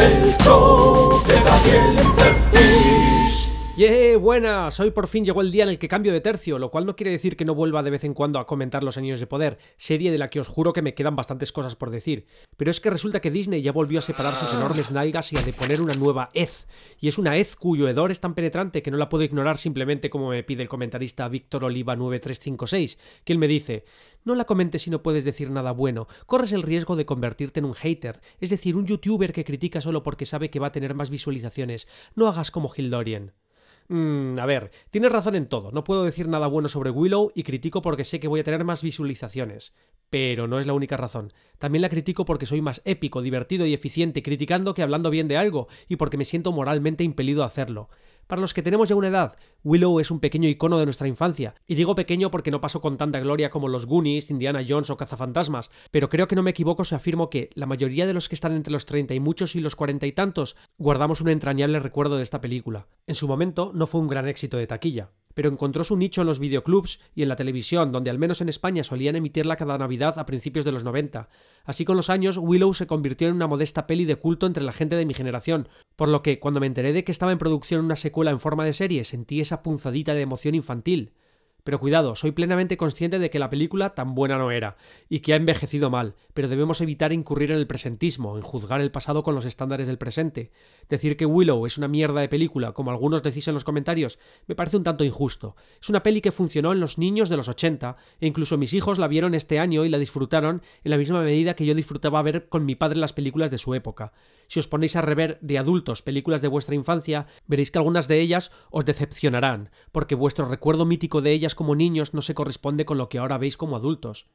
el show de Gabriel Infantil. ¡Yeah! ¡Buenas! Hoy por fin llegó el día en el que cambio de tercio, lo cual no quiere decir que no vuelva de vez en cuando a comentar Los Anillos de Poder, serie de la que os juro que me quedan bastantes cosas por decir. Pero es que resulta que Disney ya volvió a separar sus enormes nalgas y a deponer una nueva hez. Y es una hez cuyo hedor es tan penetrante que no la puedo ignorar simplemente como me pide el comentarista Víctor Oliva 9356, quien me dice... No la comentes si no puedes decir nada bueno. Corres el riesgo de convertirte en un hater, es decir, un youtuber que critica solo porque sabe que va a tener más visualizaciones. No hagas como Hildorian. Mmm, a ver, tienes razón en todo, no puedo decir nada bueno sobre Willow y critico porque sé que voy a tener más visualizaciones. Pero no es la única razón. También la critico porque soy más épico, divertido y eficiente criticando que hablando bien de algo, y porque me siento moralmente impelido a hacerlo. Para los que tenemos ya una edad, Willow es un pequeño icono de nuestra infancia, y digo pequeño porque no pasó con tanta gloria como los Goonies, Indiana Jones o Cazafantasmas, pero creo que no me equivoco si afirmo que la mayoría de los que están entre los treinta y muchos y los cuarenta y tantos guardamos un entrañable recuerdo de esta película. En su momento no fue un gran éxito de taquilla, pero encontró su nicho en los videoclubs y en la televisión, donde al menos en España solían emitirla cada Navidad a principios de los 90. Así con los años, Willow se convirtió en una modesta peli de culto entre la gente de mi generación, por lo que cuando me enteré de que estaba en producción una secuela en forma de serie sentí esa punzadita de emoción infantil. Pero cuidado, soy plenamente consciente de que la película tan buena no era, y que ha envejecido mal, pero debemos evitar incurrir en el presentismo, en juzgar el pasado con los estándares del presente. Decir que Willow es una mierda de película, como algunos decís en los comentarios, me parece un tanto injusto. Es una peli que funcionó en los niños de los 80, e incluso mis hijos la vieron este año y la disfrutaron en la misma medida que yo disfrutaba ver con mi padre las películas de su época. Si os ponéis a rever de adultos películas de vuestra infancia, veréis que algunas de ellas os decepcionarán, porque vuestro recuerdo mítico de ellas como niños no se corresponde con lo que ahora veis como adultos.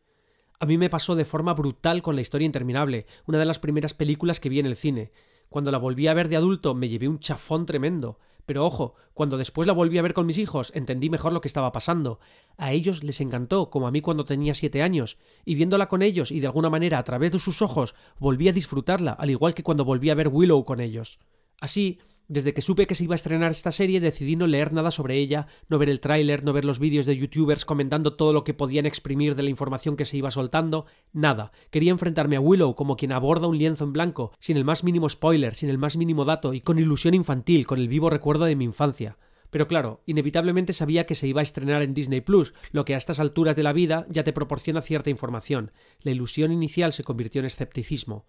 A mí me pasó de forma brutal con La historia interminable, una de las primeras películas que vi en el cine. Cuando la volví a ver de adulto me llevé un chafón tremendo. Pero ojo, cuando después la volví a ver con mis hijos, entendí mejor lo que estaba pasando. A ellos les encantó, como a mí cuando tenía siete años, y viéndola con ellos y de alguna manera a través de sus ojos, volví a disfrutarla, al igual que cuando volví a ver Willow con ellos. Así, desde que supe que se iba a estrenar esta serie decidí no leer nada sobre ella, no ver el tráiler, no ver los vídeos de youtubers comentando todo lo que podían exprimir de la información que se iba soltando, nada. Quería enfrentarme a Willow como quien aborda un lienzo en blanco, sin el más mínimo spoiler, sin el más mínimo dato y con ilusión infantil, con el vivo recuerdo de mi infancia. Pero claro, inevitablemente sabía que se iba a estrenar en Disney Plus, lo que a estas alturas de la vida ya te proporciona cierta información. La ilusión inicial se convirtió en escepticismo.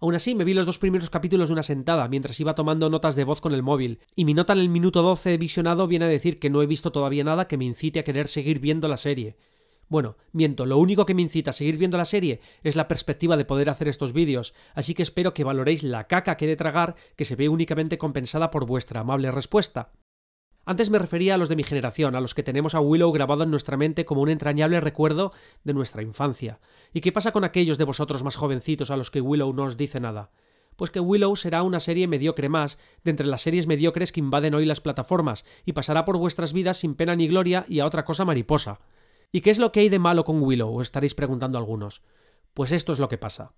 Aún así, me vi los dos primeros capítulos de una sentada, mientras iba tomando notas de voz con el móvil, y mi nota en el minuto 12 visionado viene a decir que no he visto todavía nada que me incite a querer seguir viendo la serie. Bueno, miento, lo único que me incita a seguir viendo la serie es la perspectiva de poder hacer estos vídeos, así que espero que valoréis la caca que he de tragar que se ve únicamente compensada por vuestra amable respuesta. Antes me refería a los de mi generación, a los que tenemos a Willow grabado en nuestra mente como un entrañable recuerdo de nuestra infancia. ¿Y qué pasa con aquellos de vosotros más jovencitos a los que Willow no os dice nada? Pues que Willow será una serie mediocre más, de entre las series mediocres que invaden hoy las plataformas, y pasará por vuestras vidas sin pena ni gloria y a otra cosa mariposa. ¿Y qué es lo que hay de malo con Willow? Os estaréis preguntando algunos. Pues esto es lo que pasa.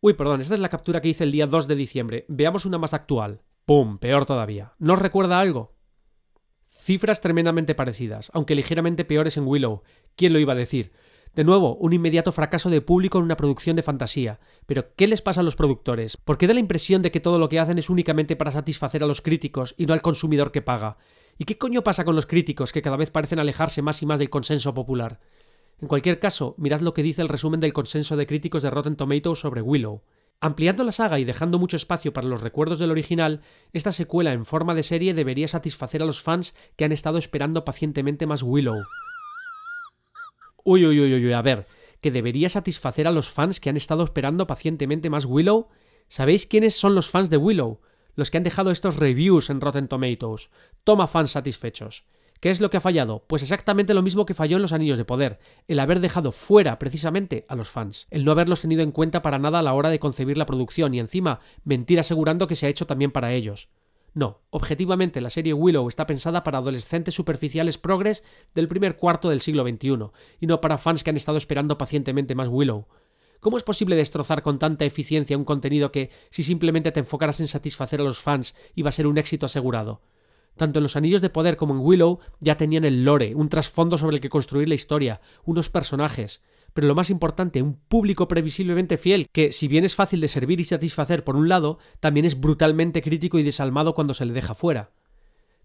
Uy, perdón, esta es la captura que hice el día 2 de diciembre. Veamos una más actual. ¡Pum! Peor todavía. ¿No recuerda algo? Cifras tremendamente parecidas, aunque ligeramente peores en Willow. ¿Quién lo iba a decir? De nuevo, un inmediato fracaso de público en una producción de fantasía. Pero, ¿qué les pasa a los productores? ¿Por qué da la impresión de que todo lo que hacen es únicamente para satisfacer a los críticos y no al consumidor que paga? ¿Y qué coño pasa con los críticos que cada vez parecen alejarse más y más del consenso popular? En cualquier caso, mirad lo que dice el resumen del consenso de críticos de Rotten Tomatoes sobre Willow. Ampliando la saga y dejando mucho espacio para los recuerdos del original, esta secuela en forma de serie debería satisfacer a los fans que han estado esperando pacientemente más Willow. Uy, uy, uy, uy, a ver, que debería satisfacer a los fans que han estado esperando pacientemente más Willow. ¿Sabéis quiénes son los fans de Willow? Los que han dejado estos reviews en Rotten Tomatoes. Toma fans satisfechos. ¿Qué es lo que ha fallado? Pues exactamente lo mismo que falló en los Anillos de Poder, el haber dejado fuera precisamente a los fans, el no haberlos tenido en cuenta para nada a la hora de concebir la producción y encima mentir asegurando que se ha hecho también para ellos. No, objetivamente la serie Willow está pensada para adolescentes superficiales progres del primer cuarto del siglo XXI, y no para fans que han estado esperando pacientemente más Willow. ¿Cómo es posible destrozar con tanta eficiencia un contenido que, si simplemente te enfocaras en satisfacer a los fans, iba a ser un éxito asegurado? Tanto en Los Anillos de Poder como en Willow ya tenían el lore, un trasfondo sobre el que construir la historia, unos personajes, pero lo más importante, un público previsiblemente fiel, que si bien es fácil de servir y satisfacer por un lado, también es brutalmente crítico y desalmado cuando se le deja fuera.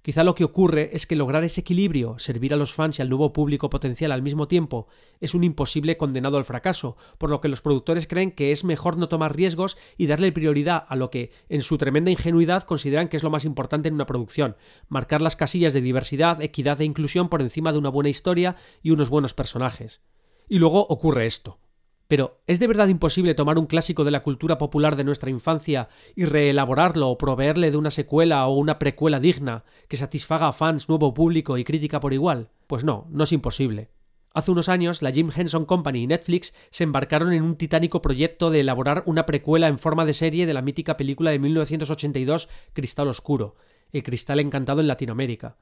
Quizá lo que ocurre es que lograr ese equilibrio, servir a los fans y al nuevo público potencial al mismo tiempo, es un imposible condenado al fracaso, por lo que los productores creen que es mejor no tomar riesgos y darle prioridad a lo que, en su tremenda ingenuidad, consideran que es lo más importante en una producción, marcar las casillas de diversidad, equidad e inclusión por encima de una buena historia y unos buenos personajes. Y luego ocurre esto. Pero, ¿es de verdad imposible tomar un clásico de la cultura popular de nuestra infancia y reelaborarlo o proveerle de una secuela o una precuela digna que satisfaga a fans, nuevo público y crítica por igual? Pues no, no es imposible. Hace unos años, la Jim Henson Company y Netflix se embarcaron en un titánico proyecto de elaborar una precuela en forma de serie de la mítica película de 1982 Cristal Oscuro, El Cristal Encantado en Latinoamérica.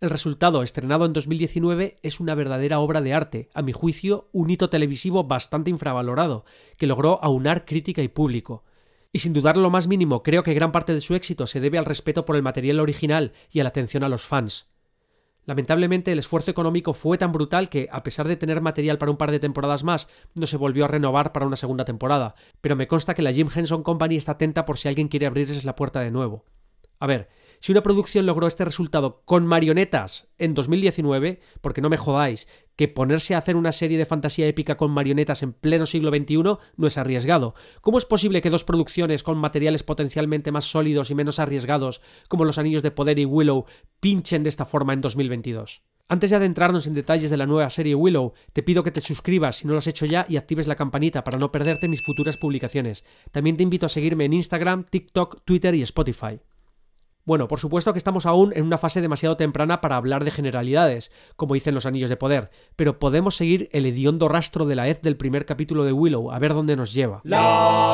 El resultado, estrenado en 2019, es una verdadera obra de arte, a mi juicio un hito televisivo bastante infravalorado, que logró aunar crítica y público. Y sin dudar lo más mínimo, creo que gran parte de su éxito se debe al respeto por el material original y a la atención a los fans. Lamentablemente el esfuerzo económico fue tan brutal que, a pesar de tener material para un par de temporadas más, no se volvió a renovar para una segunda temporada, pero me consta que la Jim Henson Company está atenta por si alguien quiere abrirles la puerta de nuevo. A ver, si una producción logró este resultado con marionetas en 2019, porque no me jodáis, que ponerse a hacer una serie de fantasía épica con marionetas en pleno siglo XXI no es arriesgado. ¿Cómo es posible que dos producciones con materiales potencialmente más sólidos y menos arriesgados, como Los Anillos de Poder y Willow, pinchen de esta forma en 2022? Antes de adentrarnos en detalles de la nueva serie Willow, te pido que te suscribas si no lo has hecho ya y actives la campanita para no perderte mis futuras publicaciones. También te invito a seguirme en Instagram, TikTok, Twitter y Spotify. Bueno, por supuesto que estamos aún en una fase demasiado temprana para hablar de generalidades, como dicen los anillos de poder, pero podemos seguir el hediondo rastro de la Ed del primer capítulo de Willow, a ver dónde nos lleva. La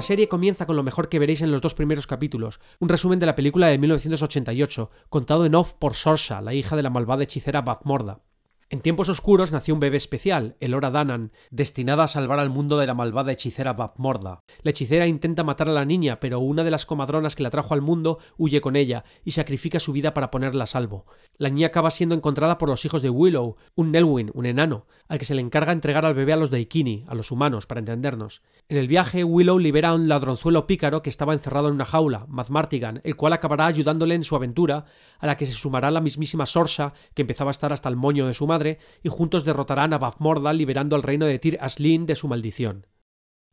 serie comienza con lo mejor que veréis en los dos primeros capítulos, un resumen de la película de 1988, contado en off por Sorsha, la hija de la malvada hechicera Bathmorda. En tiempos oscuros nació un bebé especial, Elora Danan, destinada a salvar al mundo de la malvada hechicera Morda. La hechicera intenta matar a la niña, pero una de las comadronas que la trajo al mundo huye con ella y sacrifica su vida para ponerla a salvo. La niña acaba siendo encontrada por los hijos de Willow, un Nelwyn, un enano, al que se le encarga entregar al bebé a los Daikini, a los humanos, para entendernos. En el viaje, Willow libera a un ladronzuelo pícaro que estaba encerrado en una jaula, Mazmartigan, el cual acabará ayudándole en su aventura, a la que se sumará la mismísima Sorsa, que empezaba a estar hasta el moño de su madre y juntos derrotarán a Morda liberando al reino de Tir Aslin de su maldición.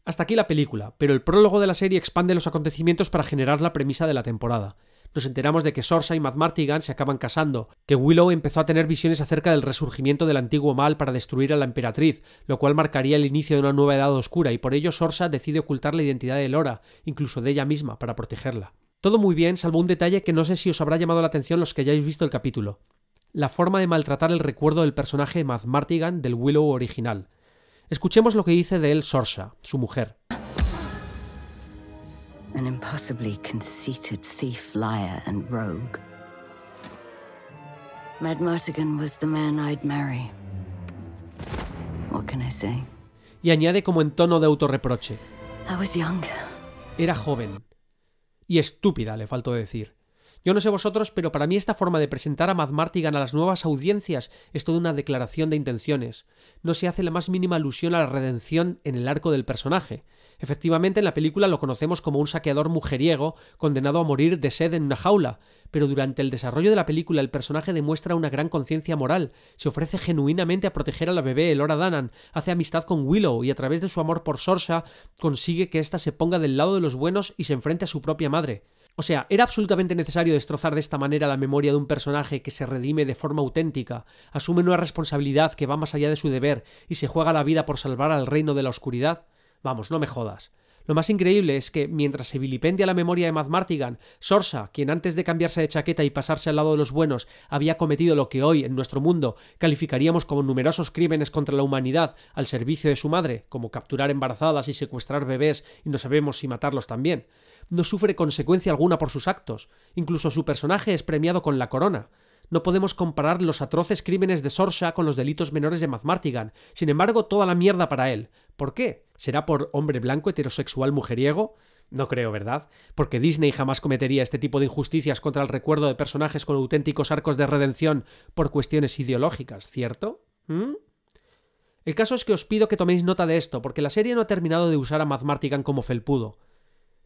Hasta aquí la película, pero el prólogo de la serie expande los acontecimientos para generar la premisa de la temporada. Nos enteramos de que Sorsa y Madmartigan se acaban casando, que Willow empezó a tener visiones acerca del resurgimiento del antiguo mal para destruir a la emperatriz, lo cual marcaría el inicio de una nueva edad oscura y por ello Sorsa decide ocultar la identidad de Lora, incluso de ella misma, para protegerla. Todo muy bien, salvo un detalle que no sé si os habrá llamado la atención los que hayáis visto el capítulo la forma de maltratar el recuerdo del personaje de Martigan del Willow original. Escuchemos lo que dice de él Sorsha, su mujer. An impossibly conceited thief, liar and rogue. was the man I'd marry. What can I say? Y añade como en tono de autorreproche. I was young. Era joven. Y estúpida, le faltó decir. Yo no sé vosotros, pero para mí esta forma de presentar a Madmartigan Martigan a las nuevas audiencias es toda una declaración de intenciones. No se hace la más mínima alusión a la redención en el arco del personaje. Efectivamente, en la película lo conocemos como un saqueador mujeriego condenado a morir de sed en una jaula, pero durante el desarrollo de la película el personaje demuestra una gran conciencia moral, se ofrece genuinamente a proteger a la bebé Elora Danan, hace amistad con Willow y a través de su amor por Sorsa consigue que ésta se ponga del lado de los buenos y se enfrente a su propia madre. O sea, ¿era absolutamente necesario destrozar de esta manera la memoria de un personaje que se redime de forma auténtica, asume una responsabilidad que va más allá de su deber y se juega la vida por salvar al reino de la oscuridad? Vamos, no me jodas. Lo más increíble es que, mientras se vilipendia la memoria de Matt Martigan, Sorsa, quien antes de cambiarse de chaqueta y pasarse al lado de los buenos había cometido lo que hoy, en nuestro mundo, calificaríamos como numerosos crímenes contra la humanidad al servicio de su madre, como capturar embarazadas y secuestrar bebés y no sabemos si matarlos también, no sufre consecuencia alguna por sus actos, incluso su personaje es premiado con la corona. No podemos comparar los atroces crímenes de Sorsha con los delitos menores de Mazmartigan, sin embargo, toda la mierda para él. ¿Por qué? ¿Será por hombre blanco, heterosexual, mujeriego? No creo, ¿verdad? Porque Disney jamás cometería este tipo de injusticias contra el recuerdo de personajes con auténticos arcos de redención por cuestiones ideológicas, ¿cierto? ¿Mm? El caso es que os pido que toméis nota de esto, porque la serie no ha terminado de usar a Mazmartigan como felpudo.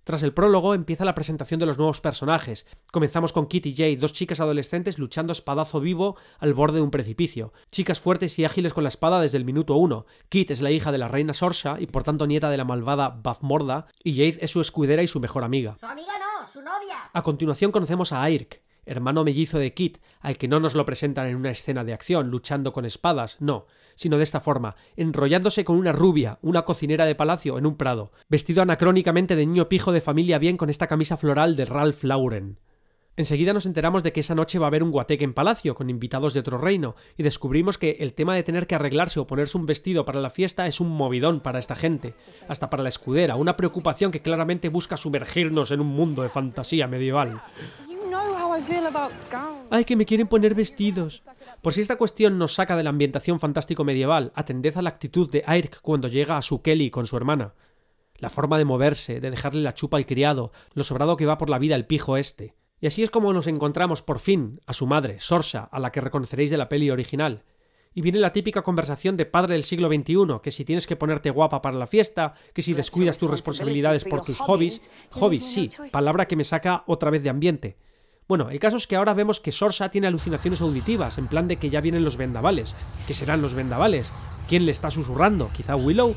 Tras el prólogo empieza la presentación de los nuevos personajes. Comenzamos con Kit y Jay, dos chicas adolescentes luchando espadazo vivo al borde de un precipicio. Chicas fuertes y ágiles con la espada desde el minuto uno. Kit es la hija de la reina Sorsha y por tanto nieta de la malvada Bathmorda, y Jade es su escudera y su mejor amiga. ¡Su amiga no! novia! A continuación conocemos a ayrk hermano mellizo de Kit, al que no nos lo presentan en una escena de acción, luchando con espadas, no, sino de esta forma, enrollándose con una rubia, una cocinera de palacio, en un prado, vestido anacrónicamente de niño pijo de familia bien con esta camisa floral de Ralph Lauren. Enseguida nos enteramos de que esa noche va a haber un guateque en palacio, con invitados de otro reino, y descubrimos que el tema de tener que arreglarse o ponerse un vestido para la fiesta es un movidón para esta gente, hasta para la escudera, una preocupación que claramente busca sumergirnos en un mundo de fantasía medieval. Ay, que me quieren poner vestidos. Por si esta cuestión nos saca de la ambientación fantástico medieval, atended a la actitud de ayrk cuando llega a su Kelly con su hermana. La forma de moverse, de dejarle la chupa al criado, lo sobrado que va por la vida el pijo este. Y así es como nos encontramos por fin a su madre, Sorsa, a la que reconoceréis de la peli original. Y viene la típica conversación de padre del siglo XXI, que si tienes que ponerte guapa para la fiesta, que si descuidas tus responsabilidades por tus hobbies, hobbies sí, palabra que me saca otra vez de ambiente. Bueno, el caso es que ahora vemos que Sorsa tiene alucinaciones auditivas, en plan de que ya vienen los vendavales. ¿Qué serán los vendavales? ¿Quién le está susurrando? ¿Quizá Willow?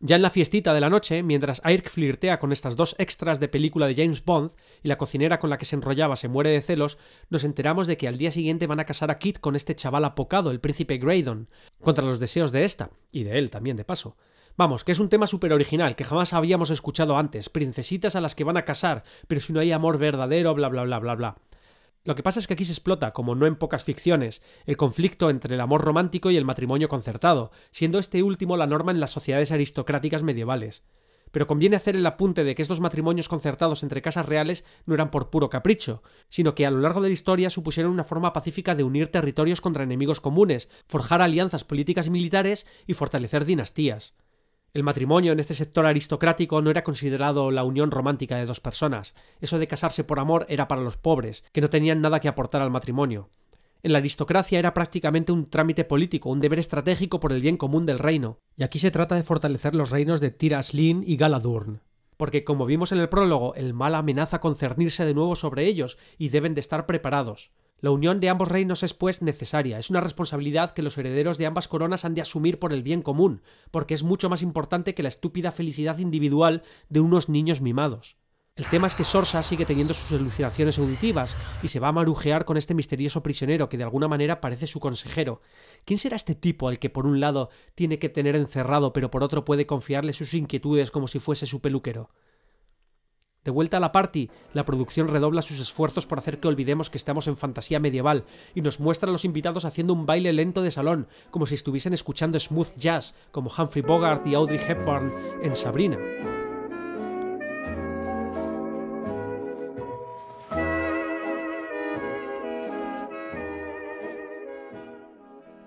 Ya en la fiestita de la noche, mientras Ike flirtea con estas dos extras de película de James Bond y la cocinera con la que se enrollaba se muere de celos, nos enteramos de que al día siguiente van a casar a Kit con este chaval apocado, el príncipe Graydon, contra los deseos de esta, y de él también de paso. Vamos, que es un tema súper original, que jamás habíamos escuchado antes, princesitas a las que van a casar, pero si no hay amor verdadero, bla, bla, bla, bla, bla. Lo que pasa es que aquí se explota, como no en pocas ficciones, el conflicto entre el amor romántico y el matrimonio concertado, siendo este último la norma en las sociedades aristocráticas medievales. Pero conviene hacer el apunte de que estos matrimonios concertados entre casas reales no eran por puro capricho, sino que a lo largo de la historia supusieron una forma pacífica de unir territorios contra enemigos comunes, forjar alianzas políticas y militares y fortalecer dinastías. El matrimonio en este sector aristocrático no era considerado la unión romántica de dos personas. Eso de casarse por amor era para los pobres, que no tenían nada que aportar al matrimonio. En la aristocracia era prácticamente un trámite político, un deber estratégico por el bien común del reino, y aquí se trata de fortalecer los reinos de Tiraslin y Galadurn. Porque como vimos en el prólogo, el mal amenaza con cernirse de nuevo sobre ellos y deben de estar preparados. La unión de ambos reinos es pues necesaria, es una responsabilidad que los herederos de ambas coronas han de asumir por el bien común, porque es mucho más importante que la estúpida felicidad individual de unos niños mimados. El tema es que Sorsa sigue teniendo sus alucinaciones auditivas y se va a marujear con este misterioso prisionero que de alguna manera parece su consejero. ¿Quién será este tipo al que por un lado tiene que tener encerrado pero por otro puede confiarle sus inquietudes como si fuese su peluquero? De vuelta a la party, la producción redobla sus esfuerzos por hacer que olvidemos que estamos en fantasía medieval y nos muestra a los invitados haciendo un baile lento de salón, como si estuviesen escuchando smooth jazz, como Humphrey Bogart y Audrey Hepburn en Sabrina.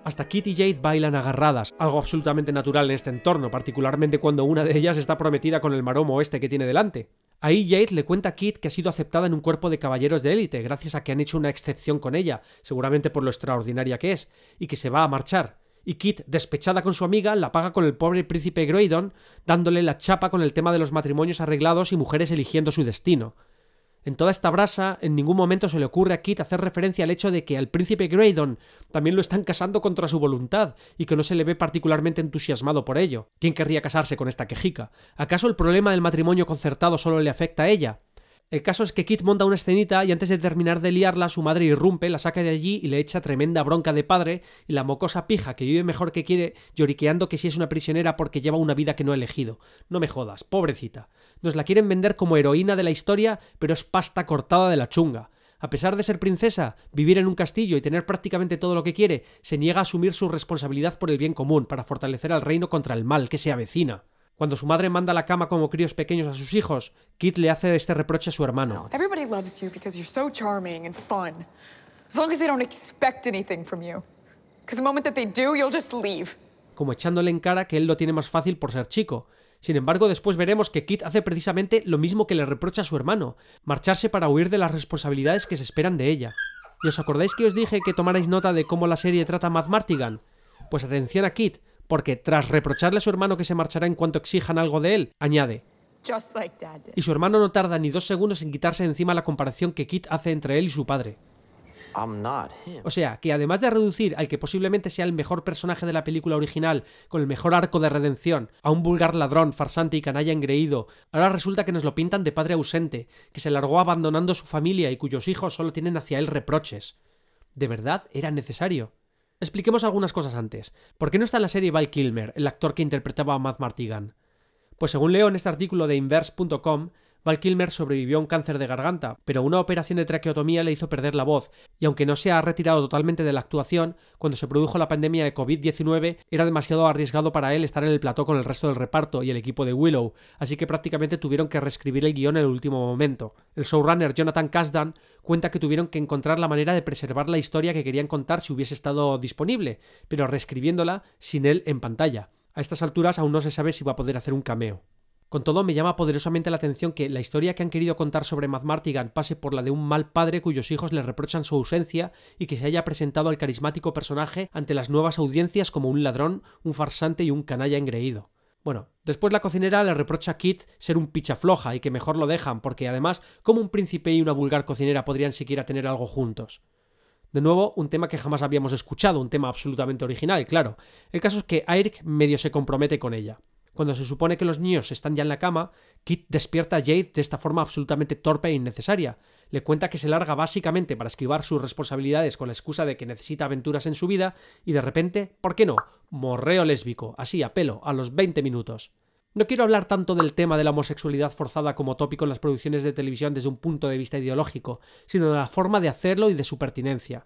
Hasta Kitty y Jade bailan agarradas, algo absolutamente natural en este entorno, particularmente cuando una de ellas está prometida con el maromo este que tiene delante. Ahí Jade le cuenta a Kit que ha sido aceptada en un cuerpo de caballeros de élite, gracias a que han hecho una excepción con ella, seguramente por lo extraordinaria que es, y que se va a marchar. Y Kit, despechada con su amiga, la paga con el pobre príncipe Groydon, dándole la chapa con el tema de los matrimonios arreglados y mujeres eligiendo su destino. En toda esta brasa, en ningún momento se le ocurre a Kit hacer referencia al hecho de que al príncipe Graydon también lo están casando contra su voluntad y que no se le ve particularmente entusiasmado por ello. ¿Quién querría casarse con esta quejica? ¿Acaso el problema del matrimonio concertado solo le afecta a ella? El caso es que Kit monta una escenita y antes de terminar de liarla, su madre irrumpe, la saca de allí y le echa tremenda bronca de padre y la mocosa pija que vive mejor que quiere, lloriqueando que si es una prisionera porque lleva una vida que no ha elegido. No me jodas, pobrecita. Nos la quieren vender como heroína de la historia, pero es pasta cortada de la chunga. A pesar de ser princesa, vivir en un castillo y tener prácticamente todo lo que quiere, se niega a asumir su responsabilidad por el bien común, para fortalecer al reino contra el mal que se avecina. Cuando su madre manda la cama como críos pequeños a sus hijos, Kit le hace este reproche a su hermano. Como echándole en cara que él lo tiene más fácil por ser chico. Sin embargo, después veremos que Kit hace precisamente lo mismo que le reprocha a su hermano, marcharse para huir de las responsabilidades que se esperan de ella. ¿Y os acordáis que os dije que tomarais nota de cómo la serie trata a Matt Martigan? Pues atención a Kit, porque tras reprocharle a su hermano que se marchará en cuanto exijan algo de él, añade, y su hermano no tarda ni dos segundos en quitarse encima la comparación que Kit hace entre él y su padre. O sea, que además de reducir al que posiblemente sea el mejor personaje de la película original, con el mejor arco de redención, a un vulgar ladrón, farsante y canalla engreído, ahora resulta que nos lo pintan de padre ausente, que se largó abandonando su familia y cuyos hijos solo tienen hacia él reproches. ¿De verdad era necesario? Expliquemos algunas cosas antes. ¿Por qué no está en la serie Val Kilmer, el actor que interpretaba a Matt Martigan? Pues según leo en este artículo de Inverse.com, Val Kilmer sobrevivió a un cáncer de garganta, pero una operación de traqueotomía le hizo perder la voz, y aunque no se ha retirado totalmente de la actuación, cuando se produjo la pandemia de COVID-19 era demasiado arriesgado para él estar en el plató con el resto del reparto y el equipo de Willow, así que prácticamente tuvieron que reescribir el guión en el último momento. El showrunner Jonathan Kasdan cuenta que tuvieron que encontrar la manera de preservar la historia que querían contar si hubiese estado disponible, pero reescribiéndola sin él en pantalla. A estas alturas aún no se sabe si va a poder hacer un cameo. Con todo, me llama poderosamente la atención que la historia que han querido contar sobre Matt Martigan pase por la de un mal padre cuyos hijos le reprochan su ausencia y que se haya presentado al carismático personaje ante las nuevas audiencias como un ladrón, un farsante y un canalla engreído. Bueno, después la cocinera le reprocha a Kit ser un pichafloja y que mejor lo dejan, porque además, ¿cómo un príncipe y una vulgar cocinera podrían siquiera tener algo juntos? De nuevo, un tema que jamás habíamos escuchado, un tema absolutamente original, claro. El caso es que Eric medio se compromete con ella. Cuando se supone que los niños están ya en la cama, Kit despierta a Jade de esta forma absolutamente torpe e innecesaria. Le cuenta que se larga básicamente para esquivar sus responsabilidades con la excusa de que necesita aventuras en su vida y de repente, ¿por qué no? Morreo lésbico, así a pelo, a los 20 minutos. No quiero hablar tanto del tema de la homosexualidad forzada como tópico en las producciones de televisión desde un punto de vista ideológico, sino de la forma de hacerlo y de su pertinencia.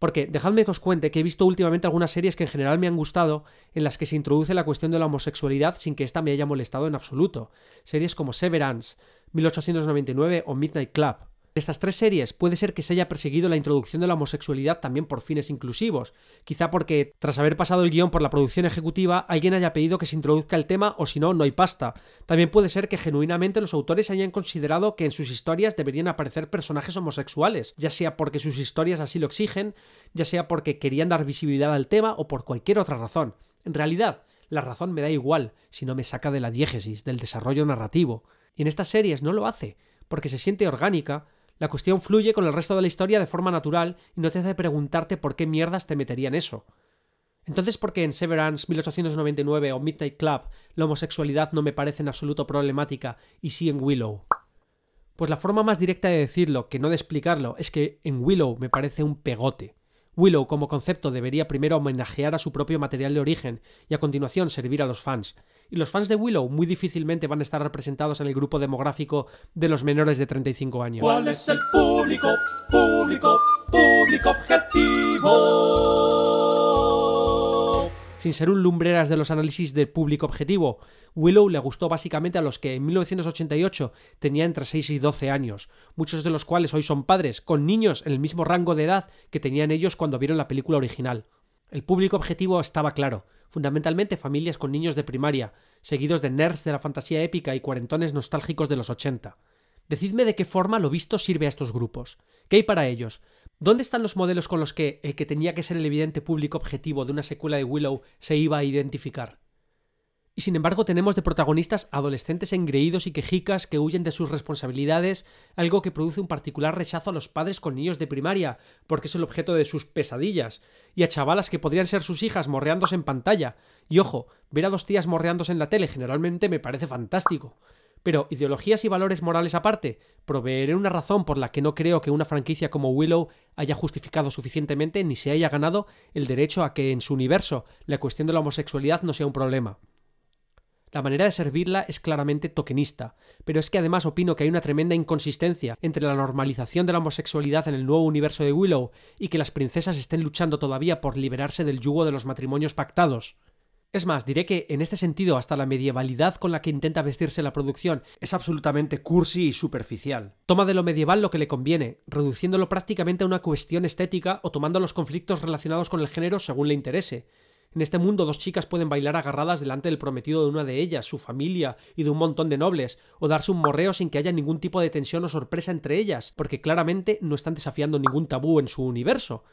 Porque dejadme que os cuente que he visto últimamente algunas series que en general me han gustado en las que se introduce la cuestión de la homosexualidad sin que ésta me haya molestado en absoluto. Series como Severance, 1899 o Midnight Club estas tres series puede ser que se haya perseguido la introducción de la homosexualidad también por fines inclusivos, quizá porque tras haber pasado el guión por la producción ejecutiva alguien haya pedido que se introduzca el tema o si no, no hay pasta. También puede ser que genuinamente los autores hayan considerado que en sus historias deberían aparecer personajes homosexuales, ya sea porque sus historias así lo exigen, ya sea porque querían dar visibilidad al tema o por cualquier otra razón. En realidad, la razón me da igual si no me saca de la diégesis, del desarrollo narrativo. Y en estas series no lo hace, porque se siente orgánica, la cuestión fluye con el resto de la historia de forma natural y no te hace preguntarte por qué mierdas te metería en eso. Entonces, ¿por qué en Severance 1899 o Midnight Club la homosexualidad no me parece en absoluto problemática y sí en Willow? Pues la forma más directa de decirlo, que no de explicarlo, es que en Willow me parece un pegote. Willow como concepto debería primero homenajear a su propio material de origen y a continuación servir a los fans y los fans de Willow muy difícilmente van a estar representados en el grupo demográfico de los menores de 35 años. ¿Cuál es el público, público, público objetivo? Sin ser un lumbreras de los análisis de público objetivo, Willow le gustó básicamente a los que en 1988 tenía entre 6 y 12 años, muchos de los cuales hoy son padres, con niños en el mismo rango de edad que tenían ellos cuando vieron la película original. El público objetivo estaba claro, fundamentalmente familias con niños de primaria, seguidos de nerds de la fantasía épica y cuarentones nostálgicos de los 80. Decidme de qué forma lo visto sirve a estos grupos. ¿Qué hay para ellos? ¿Dónde están los modelos con los que el que tenía que ser el evidente público objetivo de una secuela de Willow se iba a identificar? y sin embargo tenemos de protagonistas adolescentes engreídos y quejicas que huyen de sus responsabilidades, algo que produce un particular rechazo a los padres con niños de primaria, porque es el objeto de sus pesadillas, y a chavalas que podrían ser sus hijas morreándose en pantalla. Y ojo, ver a dos tías morreándose en la tele generalmente me parece fantástico. Pero ideologías y valores morales aparte, proveeré una razón por la que no creo que una franquicia como Willow haya justificado suficientemente ni se haya ganado el derecho a que en su universo la cuestión de la homosexualidad no sea un problema. La manera de servirla es claramente tokenista, pero es que además opino que hay una tremenda inconsistencia entre la normalización de la homosexualidad en el nuevo universo de Willow y que las princesas estén luchando todavía por liberarse del yugo de los matrimonios pactados. Es más, diré que en este sentido hasta la medievalidad con la que intenta vestirse la producción es absolutamente cursi y superficial. Toma de lo medieval lo que le conviene, reduciéndolo prácticamente a una cuestión estética o tomando los conflictos relacionados con el género según le interese. En este mundo dos chicas pueden bailar agarradas delante del prometido de una de ellas, su familia y de un montón de nobles, o darse un morreo sin que haya ningún tipo de tensión o sorpresa entre ellas, porque claramente no están desafiando ningún tabú en su universo.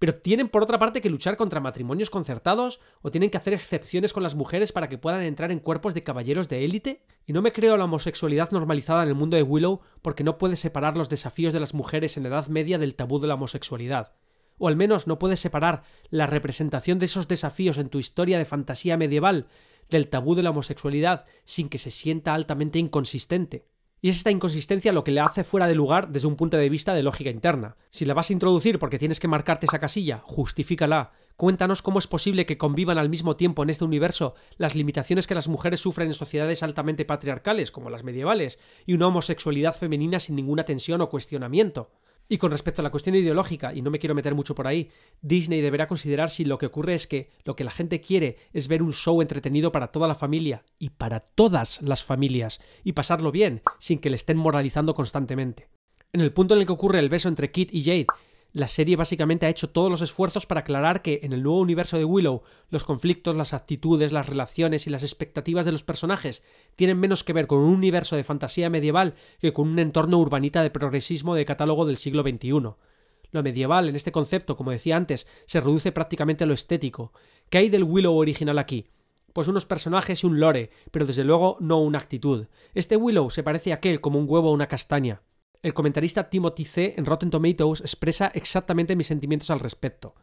Pero tienen por otra parte que luchar contra matrimonios concertados o tienen que hacer excepciones con las mujeres para que puedan entrar en cuerpos de caballeros de élite. Y no me creo la homosexualidad normalizada en el mundo de Willow porque no puede separar los desafíos de las mujeres en la Edad Media del tabú de la homosexualidad o al menos no puedes separar la representación de esos desafíos en tu historia de fantasía medieval del tabú de la homosexualidad sin que se sienta altamente inconsistente. Y es esta inconsistencia lo que le hace fuera de lugar desde un punto de vista de lógica interna. Si la vas a introducir porque tienes que marcarte esa casilla, justifícala. Cuéntanos cómo es posible que convivan al mismo tiempo en este universo las limitaciones que las mujeres sufren en sociedades altamente patriarcales, como las medievales, y una homosexualidad femenina sin ninguna tensión o cuestionamiento. Y con respecto a la cuestión ideológica, y no me quiero meter mucho por ahí, Disney deberá considerar si lo que ocurre es que lo que la gente quiere es ver un show entretenido para toda la familia y para todas las familias, y pasarlo bien, sin que le estén moralizando constantemente. En el punto en el que ocurre el beso entre Kit y Jade, la serie básicamente ha hecho todos los esfuerzos para aclarar que en el nuevo universo de Willow los conflictos, las actitudes, las relaciones y las expectativas de los personajes tienen menos que ver con un universo de fantasía medieval que con un entorno urbanita de progresismo de catálogo del siglo XXI. Lo medieval en este concepto, como decía antes, se reduce prácticamente a lo estético. ¿Qué hay del Willow original aquí? Pues unos personajes y un lore, pero desde luego no una actitud. Este Willow se parece a aquel como un huevo o una castaña. El comentarista Timothy C. en Rotten Tomatoes expresa exactamente mis sentimientos al respecto.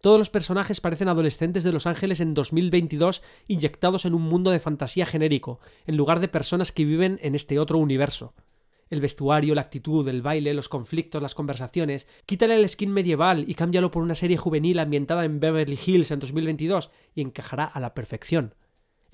Todos los personajes parecen adolescentes de Los Ángeles en 2022 inyectados en un mundo de fantasía genérico, en lugar de personas que viven en este otro universo. El vestuario, la actitud, el baile, los conflictos, las conversaciones. Quítale el skin medieval y cámbialo por una serie juvenil ambientada en Beverly Hills en 2022 y encajará a la perfección.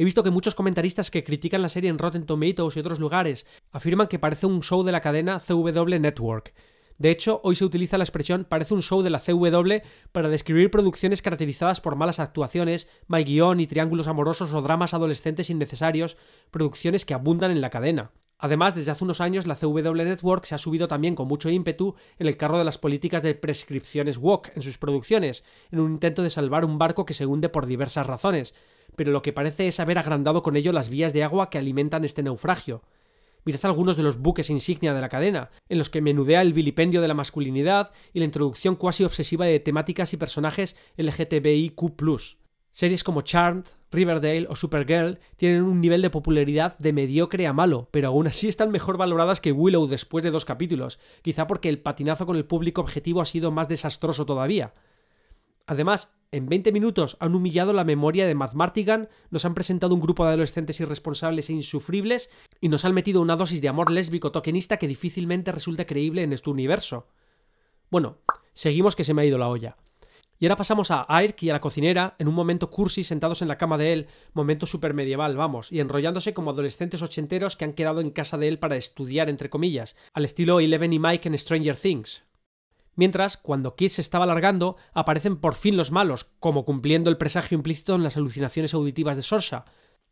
He visto que muchos comentaristas que critican la serie en Rotten Tomatoes y otros lugares afirman que parece un show de la cadena CW Network. De hecho, hoy se utiliza la expresión parece un show de la CW para describir producciones caracterizadas por malas actuaciones, mal guión y triángulos amorosos o dramas adolescentes innecesarios, producciones que abundan en la cadena. Además, desde hace unos años la CW Network se ha subido también con mucho ímpetu en el carro de las políticas de prescripciones woke en sus producciones, en un intento de salvar un barco que se hunde por diversas razones, pero lo que parece es haber agrandado con ello las vías de agua que alimentan este naufragio. Mirad algunos de los buques insignia de la cadena, en los que menudea el vilipendio de la masculinidad y la introducción cuasi obsesiva de temáticas y personajes LGTBIQ. Series como Charmed, Riverdale o Supergirl tienen un nivel de popularidad de mediocre a malo, pero aún así están mejor valoradas que Willow después de dos capítulos, quizá porque el patinazo con el público objetivo ha sido más desastroso todavía. Además, en 20 minutos han humillado la memoria de Matt Martigan, nos han presentado un grupo de adolescentes irresponsables e insufribles y nos han metido una dosis de amor lésbico tokenista que difícilmente resulta creíble en este universo. Bueno, seguimos que se me ha ido la olla. Y ahora pasamos a Ike y a la cocinera, en un momento cursi sentados en la cama de él, momento medieval, vamos, y enrollándose como adolescentes ochenteros que han quedado en casa de él para estudiar, entre comillas, al estilo Eleven y Mike en Stranger Things mientras cuando Kid se estaba alargando aparecen por fin los malos, como cumpliendo el presagio implícito en las alucinaciones auditivas de Sorsa.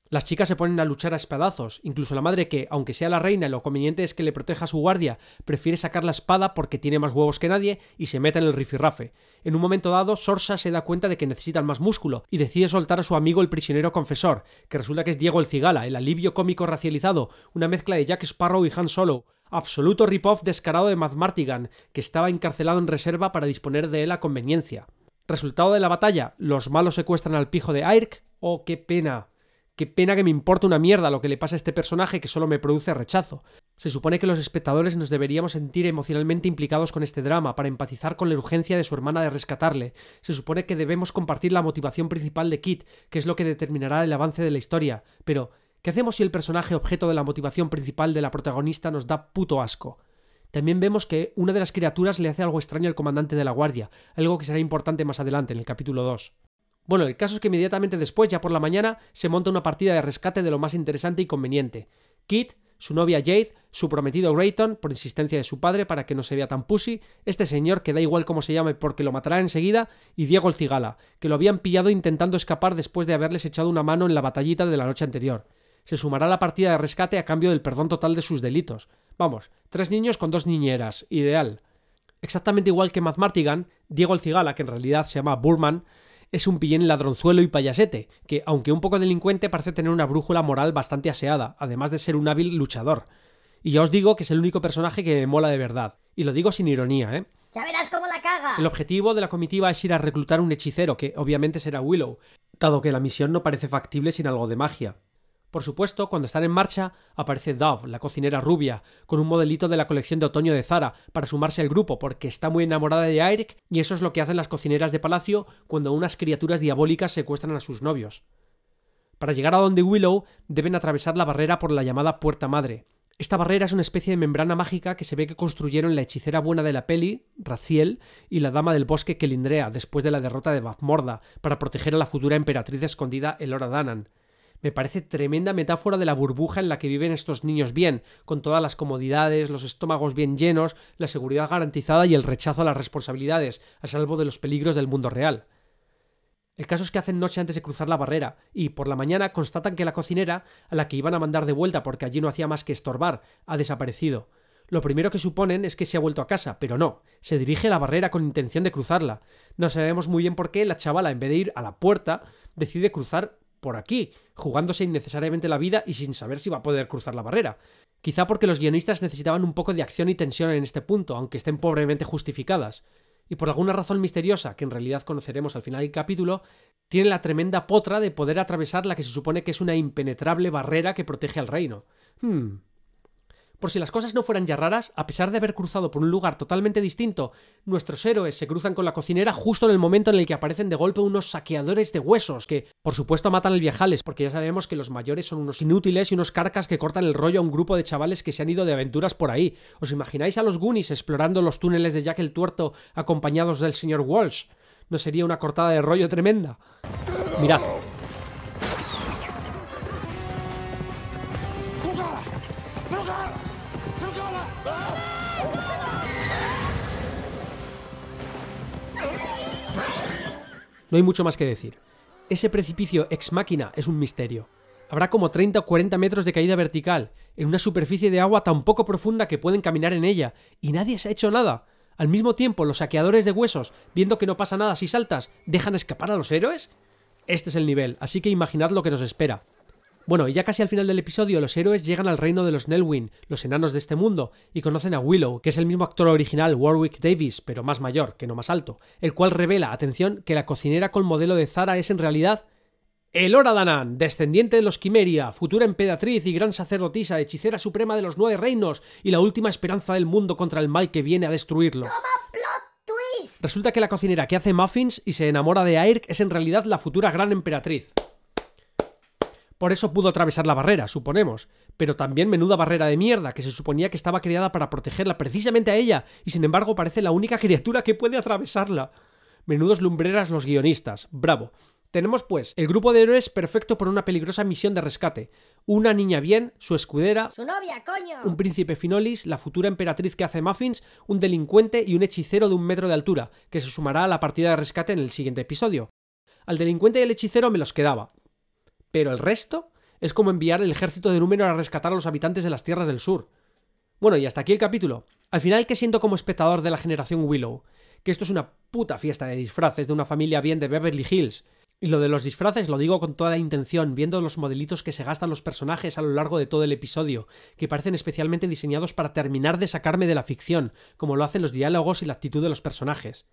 Las chicas se ponen a luchar a espadazos, incluso la madre que, aunque sea la reina lo conveniente es que le proteja a su guardia, prefiere sacar la espada porque tiene más huevos que nadie y se mete en el rifirrafe. En un momento dado, Sorsa se da cuenta de que necesitan más músculo y decide soltar a su amigo el prisionero confesor, que resulta que es Diego el Cigala, el alivio cómico racializado, una mezcla de Jack Sparrow y Han Solo, Absoluto rip-off descarado de martigan que estaba encarcelado en reserva para disponer de él a conveniencia. ¿Resultado de la batalla? ¿Los malos secuestran al pijo de Airk? ¡Oh, qué pena! Qué pena que me importa una mierda lo que le pasa a este personaje que solo me produce rechazo. Se supone que los espectadores nos deberíamos sentir emocionalmente implicados con este drama, para empatizar con la urgencia de su hermana de rescatarle. Se supone que debemos compartir la motivación principal de Kit, que es lo que determinará el avance de la historia. Pero, ¿Qué hacemos si el personaje objeto de la motivación principal de la protagonista nos da puto asco? También vemos que una de las criaturas le hace algo extraño al comandante de la guardia, algo que será importante más adelante en el capítulo 2. Bueno, el caso es que inmediatamente después, ya por la mañana, se monta una partida de rescate de lo más interesante y conveniente. Kit, su novia Jade, su prometido Grayton, por insistencia de su padre para que no se vea tan pussy, este señor que da igual cómo se llame porque lo matará enseguida, y Diego el Cigala, que lo habían pillado intentando escapar después de haberles echado una mano en la batallita de la noche anterior se sumará la partida de rescate a cambio del perdón total de sus delitos. Vamos, tres niños con dos niñeras, ideal. Exactamente igual que Matt Martigan, Diego el Cigala, que en realidad se llama Burman, es un pillén ladronzuelo y payasete, que, aunque un poco delincuente, parece tener una brújula moral bastante aseada, además de ser un hábil luchador. Y ya os digo que es el único personaje que me mola de verdad. Y lo digo sin ironía, ¿eh? Ya verás cómo la caga. El objetivo de la comitiva es ir a reclutar un hechicero, que obviamente será Willow, dado que la misión no parece factible sin algo de magia. Por supuesto, cuando están en marcha, aparece Dove, la cocinera rubia, con un modelito de la colección de otoño de Zara, para sumarse al grupo, porque está muy enamorada de Eric, y eso es lo que hacen las cocineras de palacio cuando unas criaturas diabólicas secuestran a sus novios. Para llegar a donde Willow, deben atravesar la barrera por la llamada Puerta Madre. Esta barrera es una especie de membrana mágica que se ve que construyeron la hechicera buena de la peli, Raciel, y la dama del bosque Kelindrea después de la derrota de Bathmorda para proteger a la futura emperatriz escondida Elora Danan. Me parece tremenda metáfora de la burbuja en la que viven estos niños bien, con todas las comodidades, los estómagos bien llenos, la seguridad garantizada y el rechazo a las responsabilidades, a salvo de los peligros del mundo real. El caso es que hacen noche antes de cruzar la barrera, y por la mañana constatan que la cocinera, a la que iban a mandar de vuelta porque allí no hacía más que estorbar, ha desaparecido. Lo primero que suponen es que se ha vuelto a casa, pero no, se dirige a la barrera con intención de cruzarla. No sabemos muy bien por qué la chavala, en vez de ir a la puerta, decide cruzar por aquí, jugándose innecesariamente la vida y sin saber si va a poder cruzar la barrera. Quizá porque los guionistas necesitaban un poco de acción y tensión en este punto, aunque estén pobremente justificadas. Y por alguna razón misteriosa, que en realidad conoceremos al final del capítulo, tiene la tremenda potra de poder atravesar la que se supone que es una impenetrable barrera que protege al reino. Hmm, por si las cosas no fueran ya raras, a pesar de haber cruzado por un lugar totalmente distinto, nuestros héroes se cruzan con la cocinera justo en el momento en el que aparecen de golpe unos saqueadores de huesos que, por supuesto, matan al viajales, porque ya sabemos que los mayores son unos inútiles y unos carcas que cortan el rollo a un grupo de chavales que se han ido de aventuras por ahí. ¿Os imagináis a los Goonies explorando los túneles de Jack el Tuerto acompañados del señor Walsh? ¿No sería una cortada de rollo tremenda? Mirad, No hay mucho más que decir. Ese precipicio ex máquina es un misterio. Habrá como 30 o 40 metros de caída vertical, en una superficie de agua tan poco profunda que pueden caminar en ella, y nadie se ha hecho nada. Al mismo tiempo, los saqueadores de huesos, viendo que no pasa nada si saltas, dejan escapar a los héroes. Este es el nivel, así que imaginad lo que nos espera. Bueno, y ya casi al final del episodio, los héroes llegan al reino de los Nelwyn, los enanos de este mundo, y conocen a Willow, que es el mismo actor original Warwick Davis, pero más mayor, que no más alto, el cual revela, atención, que la cocinera con modelo de Zara es en realidad Elora Danan, descendiente de los Quimeria, futura emperatriz y gran sacerdotisa, hechicera suprema de los nueve reinos y la última esperanza del mundo contra el mal que viene a destruirlo. ¡Toma plot twist! Resulta que la cocinera que hace muffins y se enamora de Ayrk es en realidad la futura gran emperatriz. Por eso pudo atravesar la barrera, suponemos, pero también menuda barrera de mierda que se suponía que estaba creada para protegerla precisamente a ella, y sin embargo parece la única criatura que puede atravesarla. Menudos lumbreras los guionistas, bravo. Tenemos pues el grupo de héroes perfecto por una peligrosa misión de rescate. Una niña bien, su escudera, su novia, coño, un príncipe Finolis, la futura emperatriz que hace muffins, un delincuente y un hechicero de un metro de altura, que se sumará a la partida de rescate en el siguiente episodio. Al delincuente y al hechicero me los quedaba, pero el resto es como enviar el ejército de número a rescatar a los habitantes de las tierras del sur. Bueno, y hasta aquí el capítulo. Al final, ¿qué siento como espectador de la generación Willow? Que esto es una puta fiesta de disfraces de una familia bien de Beverly Hills. Y lo de los disfraces lo digo con toda la intención, viendo los modelitos que se gastan los personajes a lo largo de todo el episodio, que parecen especialmente diseñados para terminar de sacarme de la ficción, como lo hacen los diálogos y la actitud de los personajes.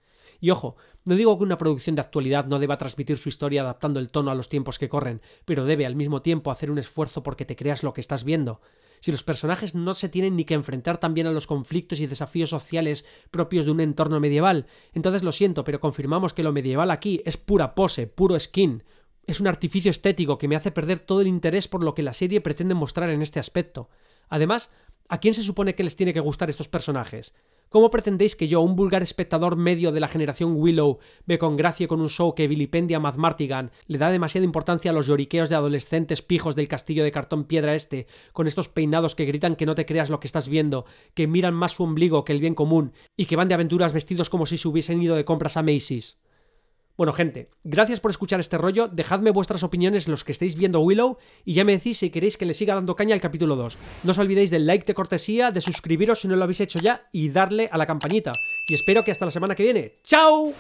Y ojo, no digo que una producción de actualidad no deba transmitir su historia adaptando el tono a los tiempos que corren, pero debe al mismo tiempo hacer un esfuerzo porque te creas lo que estás viendo. Si los personajes no se tienen ni que enfrentar también a los conflictos y desafíos sociales propios de un entorno medieval, entonces lo siento, pero confirmamos que lo medieval aquí es pura pose, puro skin, es un artificio estético que me hace perder todo el interés por lo que la serie pretende mostrar en este aspecto. Además, ¿a quién se supone que les tiene que gustar estos personajes? ¿Cómo pretendéis que yo, un vulgar espectador medio de la generación Willow, ve con gracia con un show que vilipendia a le da demasiada importancia a los lloriqueos de adolescentes pijos del castillo de cartón piedra este, con estos peinados que gritan que no te creas lo que estás viendo, que miran más su ombligo que el bien común, y que van de aventuras vestidos como si se hubiesen ido de compras a Macy's? Bueno, gente, gracias por escuchar este rollo. Dejadme vuestras opiniones los que estéis viendo Willow y ya me decís si queréis que le siga dando caña al capítulo 2. No os olvidéis del like de cortesía, de suscribiros si no lo habéis hecho ya y darle a la campanita. Y espero que hasta la semana que viene. ¡Chao!